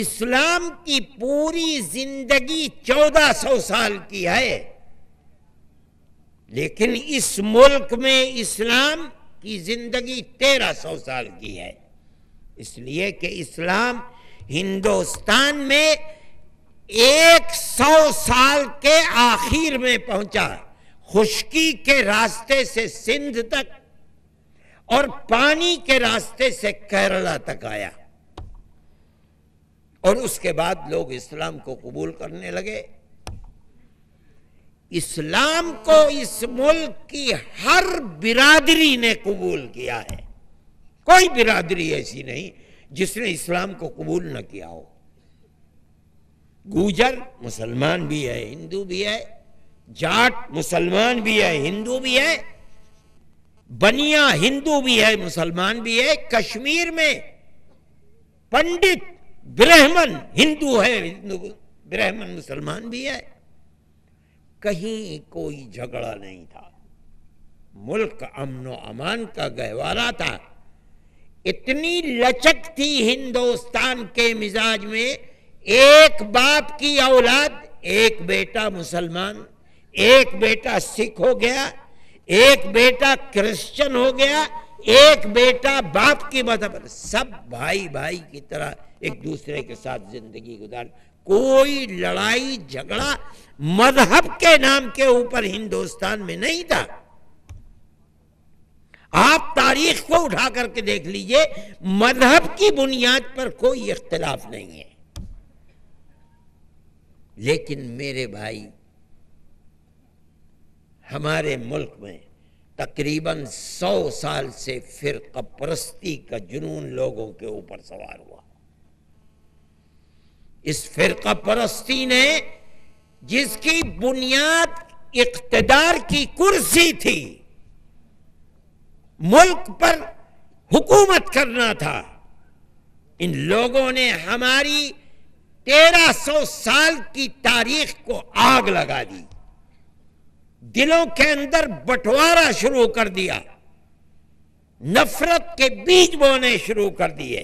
इस्लाम की पूरी जिंदगी चौदह सौ साल की है लेकिन इस मुल्क में इस्लाम की जिंदगी तेरह सौ साल की है इसलिए कि इस्लाम हिंदुस्तान में एक सौ साल के आखिर में पहुंचा खुशकी के रास्ते से सिंध तक और पानी के रास्ते से केरला तक आया और उसके बाद लोग इस्लाम को कबूल करने लगे इस्लाम को इस मुल्क की हर बिरादरी ने कबूल किया है कोई बिरादरी ऐसी नहीं जिसने इस्लाम को कबूल न किया हो गुजर मुसलमान भी है हिंदू भी है जाट मुसलमान भी है हिंदू भी है बनिया हिंदू भी है मुसलमान भी है कश्मीर में पंडित ब्राह्मण हिंदू है हिंदू ब्राह्मण मुसलमान भी है कहीं कोई झगड़ा नहीं था मुल्क अमन अमान का गहवारा था इतनी लचक थी हिंदुस्तान के मिजाज में एक बाप की औलाद एक बेटा मुसलमान एक बेटा सिख हो गया एक बेटा क्रिश्चियन हो गया एक बेटा बाप की मत सब भाई भाई की तरह एक दूसरे के साथ जिंदगी गुजार कोई लड़ाई झगड़ा मजहब के नाम के ऊपर हिंदुस्तान में नहीं था आप तारीख को उठा करके देख लीजिए मजहब की बुनियाद पर कोई इख्तलाफ नहीं है लेकिन मेरे भाई हमारे मुल्क में तकरीबन सौ साल से फिर परस्ती का जुनून लोगों के ऊपर सवार हुआ इस फिरका परस्ती ने जिसकी बुनियाद इकतदार की कुर्सी थी मुल्क पर हुकूमत करना था इन लोगों ने हमारी तेरह सौ साल की तारीख को आग लगा दी दिलों के अंदर बंटवारा शुरू कर दिया नफरत के बीज बोने शुरू कर दिए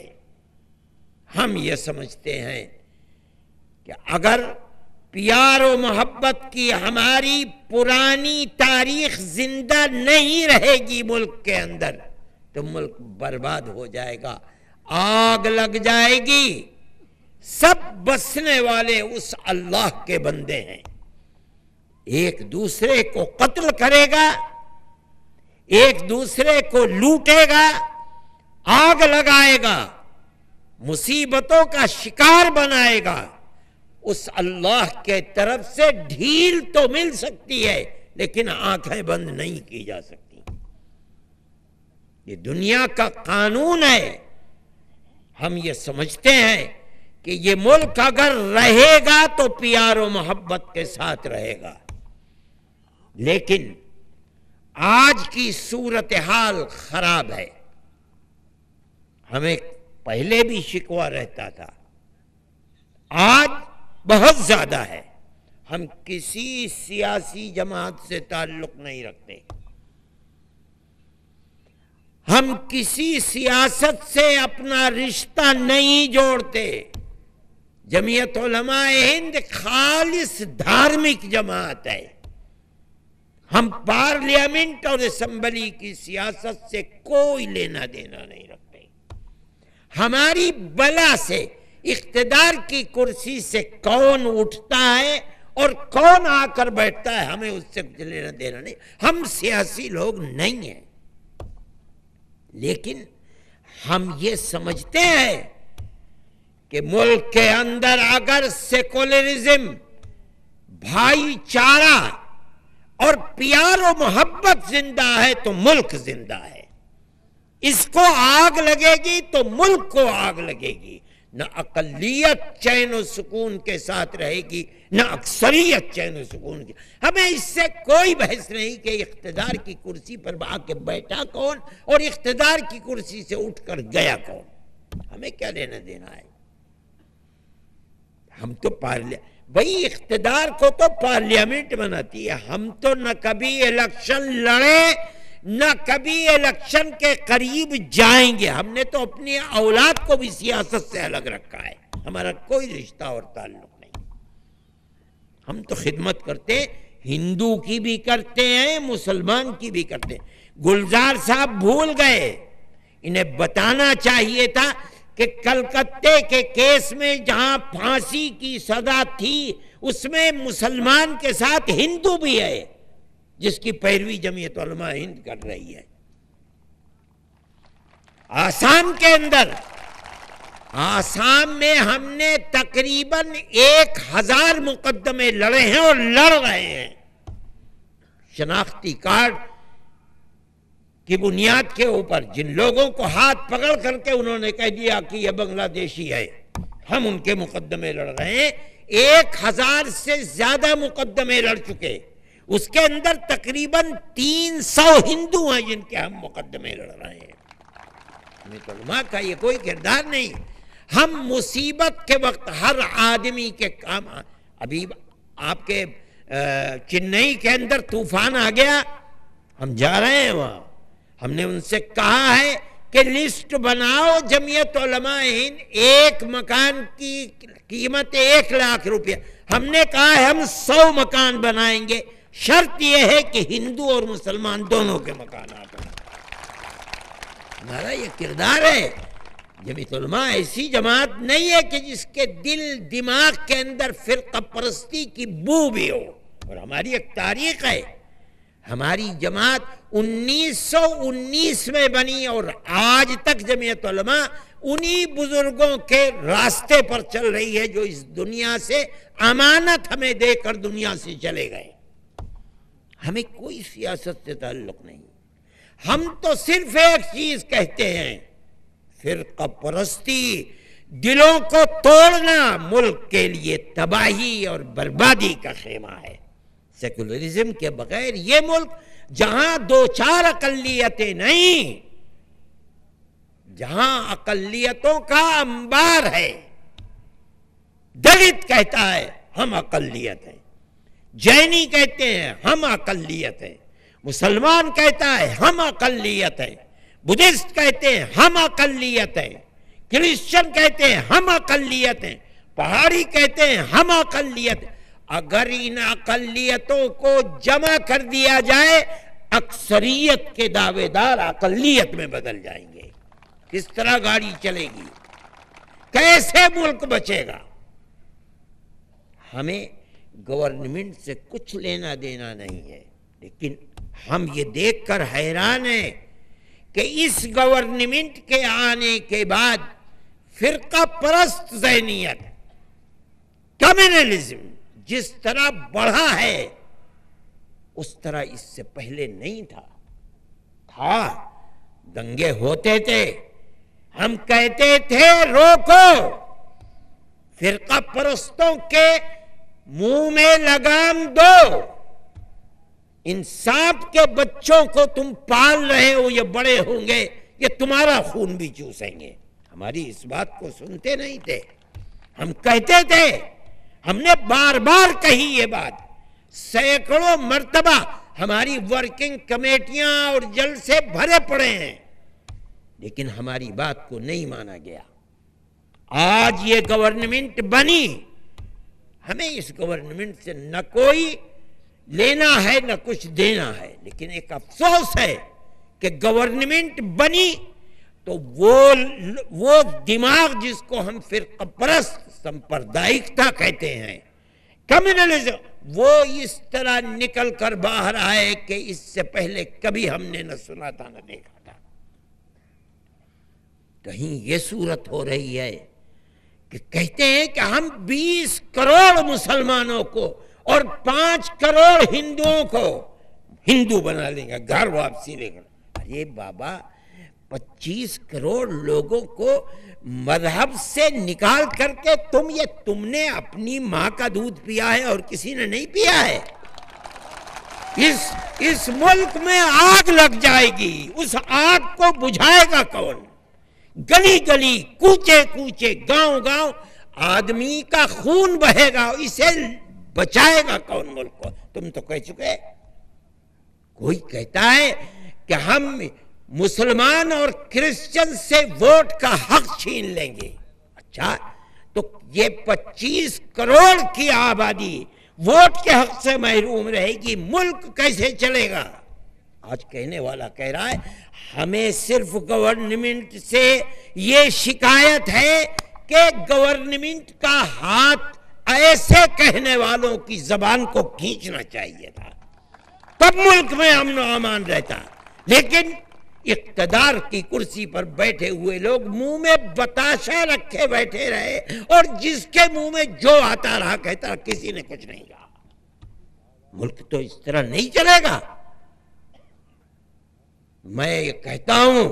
हम ये समझते हैं कि अगर प्यार और मोहब्बत की हमारी पुरानी तारीख जिंदा नहीं रहेगी मुल्क के अंदर तो मुल्क बर्बाद हो जाएगा आग लग जाएगी सब बसने वाले उस अल्लाह के बंदे हैं एक दूसरे को कत्ल करेगा एक दूसरे को लूटेगा आग लगाएगा मुसीबतों का शिकार बनाएगा उस अल्लाह के तरफ से ढील तो मिल सकती है लेकिन आंखें बंद नहीं की जा सकती ये दुनिया का कानून है हम ये समझते हैं कि ये मुल्क अगर रहेगा तो प्यार और मोहब्बत के साथ रहेगा लेकिन आज की सूरत हाल खराब है हमें पहले भी शिकवा रहता था आज बहुत ज़्यादा है हम किसी सियासी जमात से ताल्लुक नहीं रखते हम किसी सियासत से अपना रिश्ता नहीं जोड़ते जमीयत हिंद खालिस धार्मिक जमात है हम पार्लियामेंट और असम्बली की सियासत से कोई लेना देना नहीं रखते हमारी बला से इकतदार की कुर्सी से कौन उठता है और कौन आकर बैठता है हमें उससे कुछ लेना देना नहीं हम सियासी लोग नहीं हैं लेकिन हम ये समझते हैं कि मुल्क के अंदर अगर सेकुलरिज्म भाईचारा और प्यार और मोहब्बत जिंदा है तो मुल्क जिंदा है इसको आग लगेगी तो मुल्क को आग लगेगी न अकलियत चैन और सुकून के साथ रहेगी न अक्सरियत चैन और सुकून की हमें इससे कोई बहस नहीं कि इकतदार की कुर्सी पर आके बैठा कौन और इकतदार की कुर्सी से उठ कर गया कौन हमें क्या लेना देना है हम तो पार्लिया भाई इकतदार को तो पार्लियामेंट बनाती है हम तो न कभी इलेक्शन लड़े ना कभी इलेक्शन के करीब जाएंगे हमने तो अपनी औलाद को भी सियासत से अलग रखा है हमारा कोई रिश्ता और ताल्लुक नहीं हम तो खिदमत करते हिंदू की भी करते हैं मुसलमान की भी करते हैं गुलजार साहब भूल गए इन्हें बताना चाहिए था कि कलकत्ते के केस में जहां फांसी की सजा थी उसमें मुसलमान के साथ हिंदू भी है जिसकी पैरवी जमीयत तो हिंद कर रही है आसाम के अंदर आसाम में हमने तकरीबन एक हजार मुकदमे लड़े हैं और लड़ रहे हैं शनाख्ती कार्ड की बुनियाद के ऊपर जिन लोगों को हाथ पकड़ करके उन्होंने कह दिया कि यह बांग्लादेशी है हम उनके मुकदमे लड़ रहे हैं एक हजार से ज्यादा मुकदमे लड़ चुके हैं उसके अंदर तकरीबन 300 हिंदू हैं जिनके हम मुकदमे लड़ रहे हैं तलमा तो का ये कोई किरदार नहीं हम मुसीबत के वक्त हर आदमी के काम अभी आपके चेन्नई के अंदर तूफान आ गया हम जा रहे हैं वहां हमने उनसे कहा है कि लिस्ट बनाओ जमीयत हिंद एक मकान की कीमत एक लाख रुपया हमने कहा है हम सौ मकान बनाएंगे शर्त यह है कि हिंदू और मुसलमान दोनों के मकान हों हमारा ये किरदार है जमीतुलमा ऐसी जमात नहीं है कि जिसके दिल दिमाग के अंदर फिर परस्ती की बू भी हो और हमारी एक तारीख है हमारी जमात 1919 में बनी और आज तक जमीयतलमा उन्हीं बुजुर्गों के रास्ते पर चल रही है जो इस दुनिया से अमानत हमें देकर दुनिया से चले गए हमें कोई सियासत से ताल्लुक नहीं हम तो सिर्फ एक चीज कहते हैं फिर परस्ती दिलों को तोड़ना मुल्क के लिए तबाही और बर्बादी का खेमा है सेकुलरिज्म के बगैर ये मुल्क जहां दो चार अकलियतें नहीं जहां अकलियतों का अंबार है दलित कहता है हम अकलियत हैं जैनी कहते हैं हम अकलियत है मुसलमान कहता है हम अकलियत है बुद्धिस्ट कहते हैं हम अकलियत है क्रिश्चियन कहते हैं हम अकलियत हैं पहाड़ी कहते हैं हम अकलियत अगर इन अकलियतों को जमा कर दिया जाए अक्सरियत के दावेदार अकलियत में बदल जाएंगे किस तरह गाड़ी चलेगी कैसे मुल्क बचेगा हमें गवर्नमेंट से कुछ लेना देना नहीं है लेकिन हम ये देखकर हैरान हैं कि इस गवर्नमेंट के आने के बाद फिरका परस्त जहनीत कम्युनलिज्म जिस तरह बढ़ा है उस तरह इससे पहले नहीं था था दंगे होते थे हम कहते थे रोको फिरका परस्तों के मुंह में लगाम दो इन सांप के बच्चों को तुम पाल रहे हो ये बड़े होंगे ये तुम्हारा खून भी चूसेंगे हमारी इस बात को सुनते नहीं थे हम कहते थे हमने बार बार कही ये बात सैकड़ों मर्तबा हमारी वर्किंग कमेटियां और जल से भरे पड़े हैं लेकिन हमारी बात को नहीं माना गया आज ये गवर्नमेंट बनी हमें इस गवर्नमेंट से न कोई लेना है न कुछ देना है लेकिन एक अफसोस है कि गवर्नमेंट बनी तो वो वो दिमाग जिसको हम फिर कपरस सांप्रदायिकता कहते हैं कम्युनलिज्म वो इस तरह निकल कर बाहर आए कि इससे पहले कभी हमने न सुना था न देखा था कहीं ये सूरत हो रही है कि कहते हैं कि हम 20 करोड़ मुसलमानों को और 5 करोड़ हिंदुओं को हिंदू बना लेंगे घर वापसी लेंगे अरे बाबा 25 करोड़ लोगों को मजहब से निकाल करके तुम ये तुमने अपनी माँ का दूध पिया है और किसी ने नहीं पिया है इस इस मुल्क में आग लग जाएगी उस आग को बुझाएगा कौन गली गली कूचे कूचे गांव गांव आदमी का खून बहेगा इसे बचाएगा कौन मुल्क को तुम तो कह चुके कोई कहता है कि हम मुसलमान और क्रिश्चियन से वोट का हक छीन लेंगे अच्छा तो ये 25 करोड़ की आबादी वोट के हक से महरूम रहेगी मुल्क कैसे चलेगा आज कहने वाला कह रहा है हमें सिर्फ गवर्नमेंट से ये शिकायत है कि गवर्नमेंट का हाथ ऐसे कहने वालों की जबान को खींचना चाहिए था तब मुल्क में अमन अमान रहता लेकिन इकतदार की कुर्सी पर बैठे हुए लोग मुंह में बताशा रखे बैठे रहे और जिसके मुंह में जो आता रहा कहता किसी ने कुछ नहीं कहा मुल्क तो इस तरह नहीं चलेगा मैं कहता हूं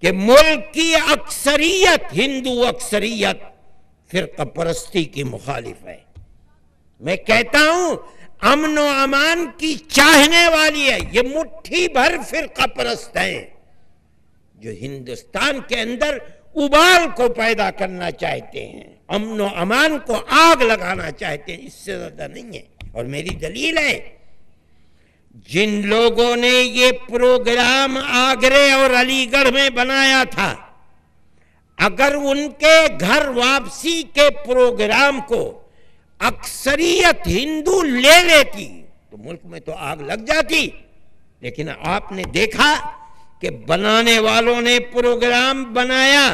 कि मुल्क की अक्सरियत हिंदू अक्सरियत फिर कपरस्ती की मुखालिफ है मैं कहता हूं अमन अमान की चाहने वाली है ये मुट्ठी भर फिर कपरस्त है जो हिंदुस्तान के अंदर उबाल को पैदा करना चाहते हैं अमन अमान को आग लगाना चाहते हैं इससे ज्यादा नहीं है और मेरी दलील है जिन लोगों ने ये प्रोग्राम आगरे और अलीगढ़ में बनाया था अगर उनके घर वापसी के प्रोग्राम को अक्सरियत हिंदू ले लेती तो मुल्क में तो आग लग जाती लेकिन आपने देखा कि बनाने वालों ने प्रोग्राम बनाया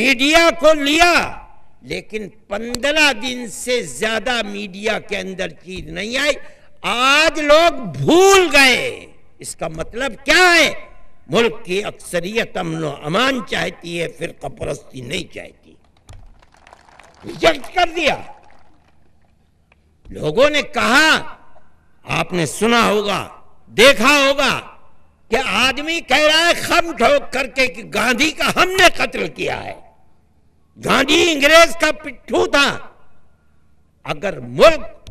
मीडिया को लिया लेकिन पंद्रह दिन से ज्यादा मीडिया के अंदर चीज नहीं आई आज लोग भूल गए इसका मतलब क्या है मुल्क की अक्सरियत अमनो अमान चाहती है फिर कपरस्ती नहीं चाहती रिजेक्ट कर दिया लोगों ने कहा आपने सुना होगा देखा होगा कि आदमी कह रहा है खम ठोक करके कि गांधी का हमने कत्ल किया है गांधी अंग्रेज का पिट्ठू था अगर मुल्क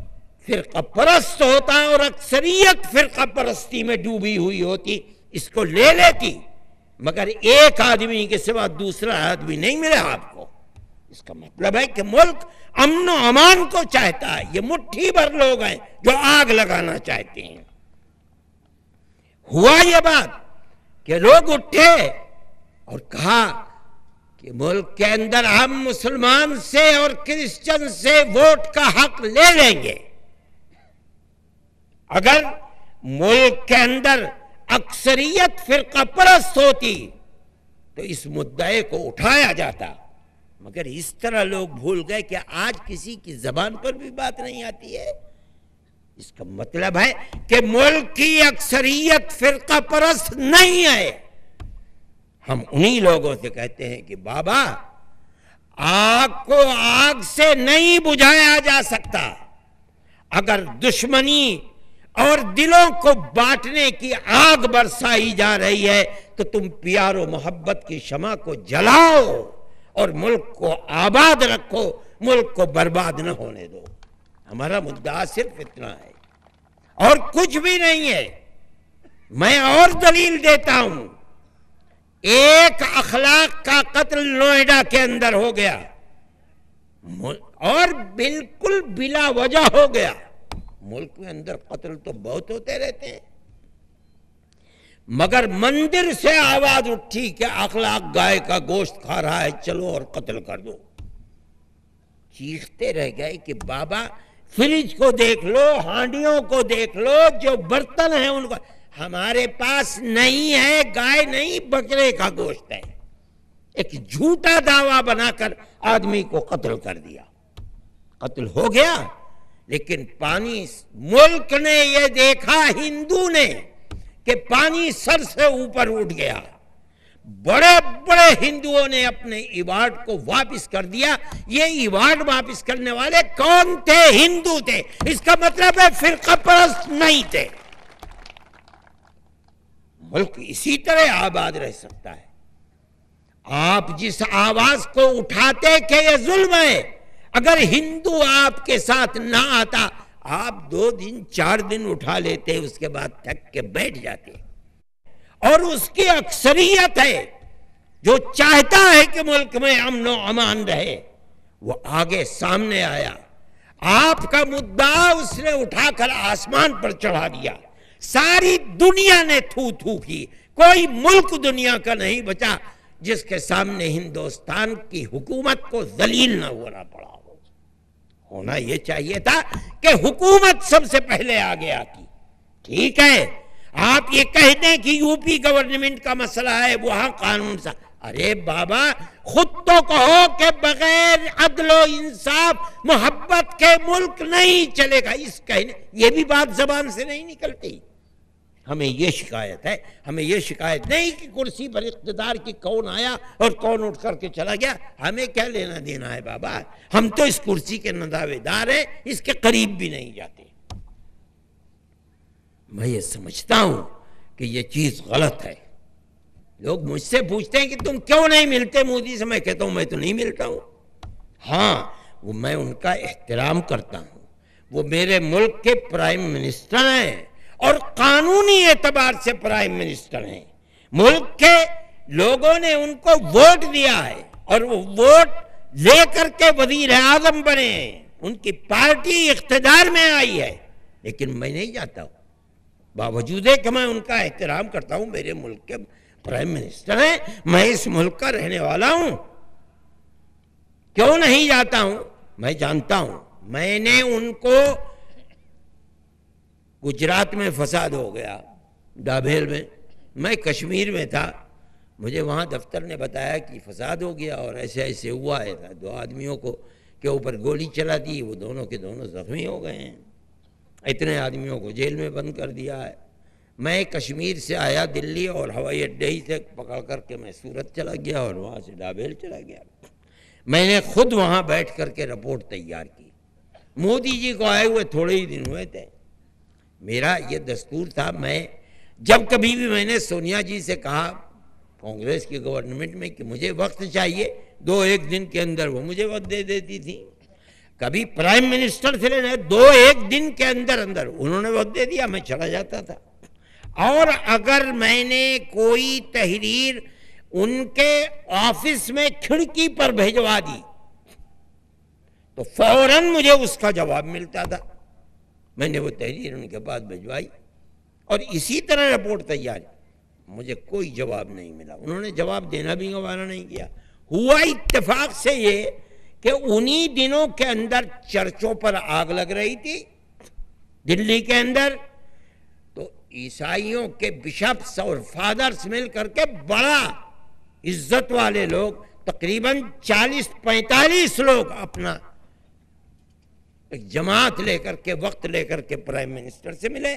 फिरका परस्त होता है और अक्सरियत फिरका परस्ती में डूबी हुई होती इसको ले लेती मगर एक आदमी के सिवा दूसरा आदमी नहीं मिले आपको इसका मतलब है कि मुल्क अमन अमान को चाहता है ये मुट्ठी भर लोग हैं जो आग लगाना चाहते हैं हुआ ये बात कि लोग उठे और कहा कि मुल्क के अंदर हम मुसलमान से और क्रिश्चियन से वोट का हक ले लेंगे अगर मुल्क के अंदर अक्सरियत फिरका परस्त होती तो इस मुद्दे को उठाया जाता मगर इस तरह लोग भूल गए कि आज किसी की जबान पर भी बात नहीं आती है इसका मतलब है कि मुल्क की अक्सरियत फिरका परस्त नहीं है हम उन्हीं लोगों से कहते हैं कि बाबा आग को आग से नहीं बुझाया जा सकता अगर दुश्मनी और दिलों को बांटने की आग बरसाई जा रही है तो तुम प्यार और मोहब्बत की क्षमा को जलाओ और मुल्क को आबाद रखो मुल्क को बर्बाद न होने दो हमारा मुद्दा सिर्फ इतना है और कुछ भी नहीं है मैं और दलील देता हूं एक अखलाक का कत्ल नोएडा के अंदर हो गया और बिल्कुल बिला वजह हो गया मुल्क में अंदर कत्ल तो बहुत होते रहते हैं मगर मंदिर से आवाज उठी कि अखलाक गाय का गोश्त खा रहा है चलो और कत्ल कर दो चीखते रह गए कि बाबा फ्रिज को देख लो हांडियों को देख लो जो बर्तन है उनको हमारे पास नहीं है गाय नहीं बकरे का गोश्त है एक झूठा दावा बनाकर आदमी को कत्ल कर दिया कत्ल हो गया लेकिन पानी मुल्क ने यह देखा हिंदू ने कि पानी सर से ऊपर उठ गया बड़े बड़े हिंदुओं ने अपने इवार्ड को वापस कर दिया ये इवार्ड वापस करने वाले कौन थे हिंदू थे इसका मतलब है फिर कपरस नहीं थे मुल्क इसी तरह आबाद रह सकता है आप जिस आवाज को उठाते कि यह जुल्म है अगर हिंदू आपके साथ ना आता आप दो दिन चार दिन उठा लेते उसके बाद थक के बैठ जाते और उसकी अक्सरियत है जो चाहता है कि मुल्क में अमन अमान रहे वो आगे सामने आया आपका मुद्दा उसने उठाकर आसमान पर चढ़ा दिया सारी दुनिया ने थू थू की कोई मुल्क दुनिया का नहीं बचा जिसके सामने हिंदुस्तान की हुकूमत को जलील न होना पड़ा होना यह चाहिए था कि हुकूमत सबसे पहले आगे आती ठीक है आप ये कह दें कि यूपी गवर्नमेंट का मसला है वहां कानून सा अरे बाबा खुद तो कहो कि बगैर अदलो इंसाफ मोहब्बत के मुल्क नहीं चलेगा इस कहने ये भी बात जबान से नहीं निकलती हमें ये शिकायत है हमें ये शिकायत नहीं कि कुर्सी पर इकतदार की कौन आया और कौन उठ करके चला गया हमें क्या लेना देना है बाबा हम तो इस कुर्सी के नदावेदार हैं इसके करीब भी नहीं जाते मैं ये समझता हूं कि ये चीज़ गलत है लोग मुझसे पूछते हैं कि तुम क्यों नहीं मिलते मोदी से मैं कहता हूं मैं तो नहीं मिलता हूं हाँ वो मैं उनका एहतराम करता हूं वो मेरे मुल्क के प्राइम मिनिस्टर हैं और कानूनी एतबार से प्राइम मिनिस्टर हैं मुल्क के लोगों ने उनको वोट दिया है और वो वोट लेकर के वजीर आजम बने हैं उनकी पार्टी इकतदार में आई है लेकिन मैं नहीं जाता हूँ बावजूद है कि मैं उनका एहतराम करता हूँ मेरे मुल्क के प्राइम मिनिस्टर हैं मैं इस मुल्क का रहने वाला हूँ क्यों नहीं जाता हूँ मैं जानता हूँ मैंने उनको गुजरात में फसाद हो गया डाभेल में मैं कश्मीर में था मुझे वहाँ दफ्तर ने बताया कि फसाद हो गया और ऐसे ऐसे हुआ है दो आदमियों को के ऊपर गोली चला दी वो दोनों के दोनों जख्मी हो गए हैं इतने आदमियों को जेल में बंद कर दिया है मैं कश्मीर से आया दिल्ली और हवाई अड्डे ही से पकड़ करके मैं सूरत चला गया और वहाँ से डाबेल चला गया मैंने खुद वहाँ बैठ कर के रिपोर्ट तैयार की मोदी जी को आए हुए थोड़े ही दिन हुए थे मेरा ये दस्तूर था मैं जब कभी भी मैंने सोनिया जी से कहा कांग्रेस की गवर्नमेंट में कि मुझे वक्त चाहिए दो एक दिन के अंदर वो मुझे वक्त दे देती थी कभी प्राइम मिनिस्टर थे लेने दो एक दिन के अंदर अंदर उन्होंने वक्त दे दिया मैं चला जाता था और अगर मैंने कोई तहरीर उनके ऑफिस में खिड़की पर भेजवा दी तो फौरन मुझे उसका जवाब मिलता था मैंने वो तहरीर उनके पास भिजवाई और इसी तरह रिपोर्ट तैयार मुझे कोई जवाब नहीं मिला उन्होंने जवाब देना भी गवारा नहीं किया हुआ इत्तेफाक से ये कि उन्हीं दिनों के अंदर चर्चों पर आग लग रही थी दिल्ली के अंदर तो ईसाइयों के बिशप्स और फादर्स मिल करके बड़ा इज्जत वाले लोग तकरीबन 40-45 लोग अपना जमात लेकर के वक्त लेकर के प्राइम मिनिस्टर से मिले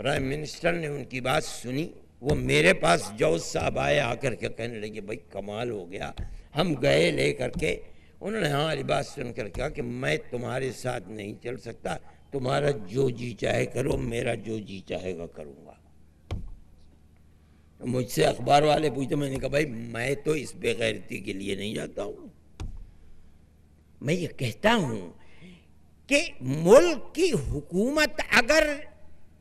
प्राइम मिनिस्टर ने उनकी बात सुनी वो मेरे पास जौज साहब आए आकर के कहने लगे भाई कमाल हो गया हम गए लेकर के उन्होंने हमारी बात सुन कर कहा कि मैं तुम्हारे साथ नहीं चल सकता तुम्हारा जो जी चाहे करो मेरा जो जी चाहेगा करूँगा तो मुझसे अखबार वाले पूछते मैंने कहा भाई मैं तो इस बेगैरती के लिए नहीं जाता हूँ मैं ये कहता हूँ कि मुल्क की हुकूमत अगर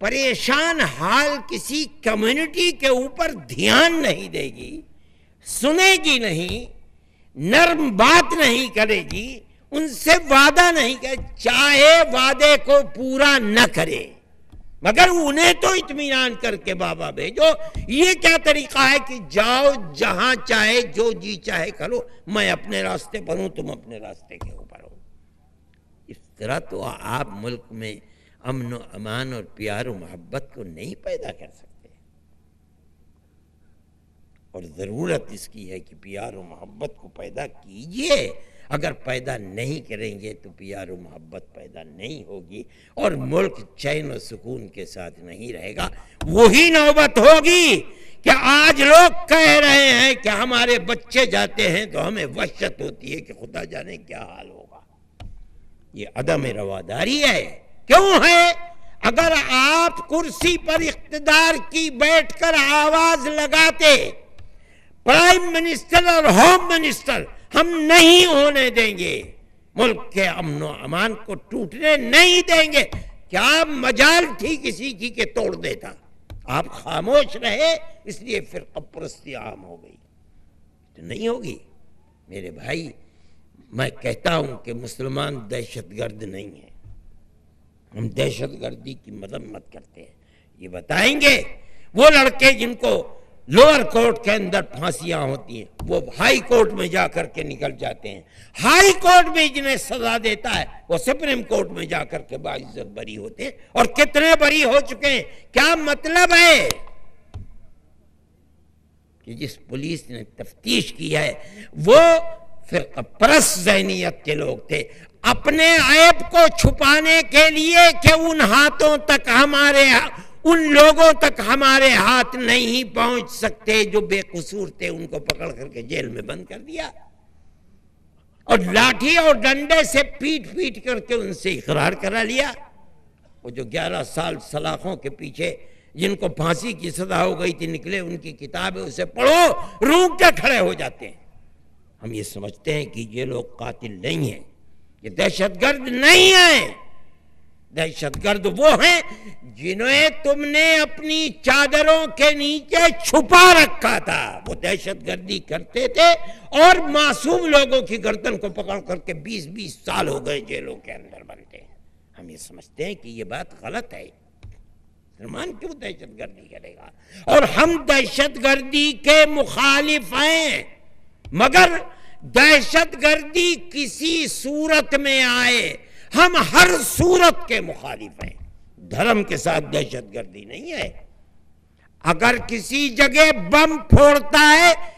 परेशान हाल किसी कम्युनिटी के ऊपर ध्यान नहीं देगी सुनेगी नहीं नर्म बात नहीं करेगी उनसे वादा नहीं करे चाहे वादे को पूरा न करे मगर उन्हें तो इतमान करके बाबा भेजो ये क्या तरीका है कि जाओ जहां चाहे जो जी चाहे करो मैं अपने रास्ते पर हूं तुम अपने रास्ते के ऊपर हो इस तरह तो आप मुल्क में अमन अमान और प्यार और मोहब्बत को नहीं पैदा कर सकते और ज़रूरत इसकी है कि प्यार और मोहब्बत को पैदा कीजिए अगर पैदा नहीं करेंगे तो प्यार और मोहब्बत पैदा नहीं होगी और मुल्क चैन और सुकून के साथ नहीं रहेगा वही नौबत होगी कि आज लोग कह रहे हैं कि हमारे बच्चे जाते हैं तो हमें वहशत होती है कि खुदा जाने क्या हाल होगा ये अदम रवादारी है क्यों है अगर आप कुर्सी पर इकतदार की बैठकर आवाज लगाते प्राइम मिनिस्टर और होम मिनिस्टर हम नहीं होने देंगे मुल्क के अमन अमान को टूटने नहीं देंगे क्या मजाल थी किसी की के तोड़ देता आप खामोश रहे इसलिए फिर अप्रस्ती आम हो गई तो नहीं होगी मेरे भाई मैं कहता हूं कि मुसलमान दहशतगर्द नहीं है हम दहशतगर्दी की मदद मत करते हैं ये बताएंगे वो लड़के जिनको लोअर कोर्ट के अंदर फांसियां होती हैं वो हाई कोर्ट में जाकर के निकल जाते हैं हाई कोर्ट भी जिन्हें सजा देता है वो सुप्रीम कोर्ट में जाकर के बाइज्जत बरी होते हैं और कितने बरी हो चुके हैं क्या मतलब है कि जिस पुलिस ने तफ्तीश की है वो फिर परस जहनीत के लोग थे अपने ऐप को छुपाने के लिए कि उन हाथों तक हमारे उन लोगों तक हमारे हाथ नहीं पहुंच सकते जो बेकसूर थे उनको पकड़ करके जेल में बंद कर दिया और लाठी और डंडे से पीट पीट करके उनसे इकरार करा लिया वो जो 11 साल सलाखों के पीछे जिनको फांसी की सजा हो गई थी निकले उनकी किताब है उसे पढ़ो रूक के खड़े हो जाते हैं हम ये समझते हैं कि ये लोग कातिल नहीं हैं ये दहशतगर्द नहीं दहशत दहशतगर्द वो हैं जिन्हें तुमने अपनी चादरों के नीचे छुपा रखा था वो दहशतगर्दी करते थे और मासूम लोगों की गर्दन को पकड़ करके 20-20 साल हो गए जेलों के अंदर बनते हैं हम ये समझते हैं कि ये बात गलत है मुसलमान क्यों दहशतगर्दी करेगा और हम दहशतगर्दी के मुखालिफ हैं मगर दहशतगर्दी किसी सूरत में आए हम हर सूरत के मुखालिफ हैं धर्म के साथ दहशतगर्दी नहीं है अगर किसी जगह बम फोड़ता है